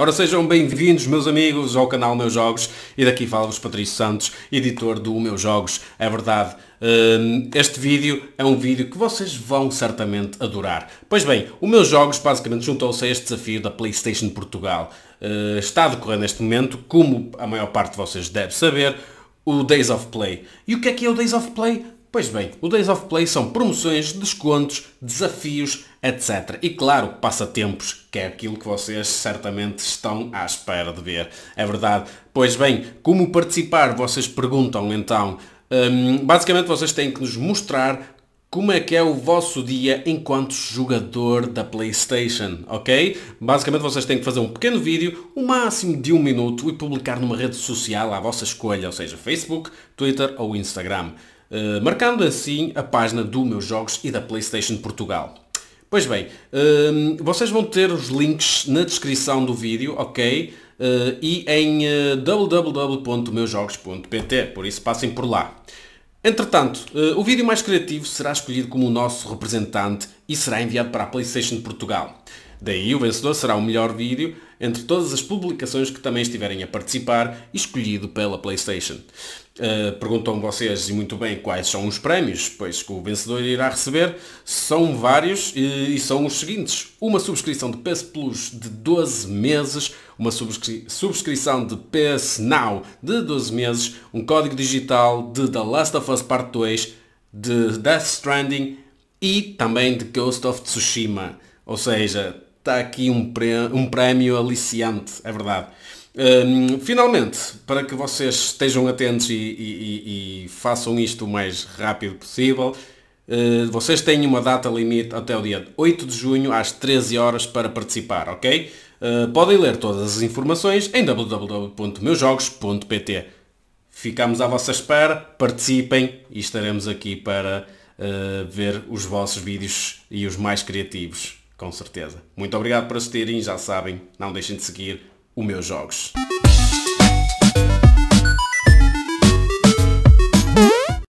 Ora, sejam bem-vindos, meus amigos, ao canal Meus Jogos e daqui fala-vos Patrício Santos, editor do Meus Jogos, é verdade. Hum, este vídeo é um vídeo que vocês vão certamente adorar. Pois bem, o Meus Jogos basicamente juntou-se a este desafio da PlayStation Portugal. Eh, está a decorrer neste momento, como a maior parte de vocês deve saber, o Days of Play. E o que é que é o Days of Play? Pois bem, o Days of Play são promoções, descontos, desafios, etc. E claro, passatempos, que é aquilo que vocês certamente estão à espera de ver. É verdade. Pois bem, como participar? Vocês perguntam então. Hum, basicamente vocês têm que nos mostrar como é que é o vosso dia enquanto jogador da PlayStation, ok? Basicamente vocês têm que fazer um pequeno vídeo, o um máximo de um minuto, e publicar numa rede social à vossa escolha, ou seja, Facebook, Twitter ou Instagram. Eh, marcando assim a página do Meus Jogos e da PlayStation Portugal. Pois bem, ehm, vocês vão ter os links na descrição do vídeo, ok? Eh, e em eh, www.meusjogos.pt, por isso passem por lá. Entretanto, o vídeo mais criativo será escolhido como o nosso representante e será enviado para a PlayStation Portugal. Daí o vencedor será o melhor vídeo entre todas as publicações que também estiverem a participar, escolhido pela PlayStation. Uh, perguntam vocês e muito bem quais são os prémios, pois que o vencedor irá receber são vários e, e são os seguintes. Uma subscrição de PS Plus de 12 meses, uma subscri subscrição de PS Now de 12 meses, um código digital de The Last of Us Part 2, de Death Stranding e também de Ghost of Tsushima. Ou seja, está aqui um, prémio, um prémio aliciante, é verdade. Um, finalmente, para que vocês estejam atentos e, e, e, façam isto o mais rápido possível, uh, vocês têm uma data limite até o dia 8 de junho às 13 horas para participar, ok? Uh, podem ler todas as informações em www.meujogos.pt. Ficamos à vossa espera, participem e estaremos aqui para uh, ver os vossos vídeos e os mais criativos com certeza. Muito obrigado por assistirem, já sabem, não deixem de seguir o meus jogos.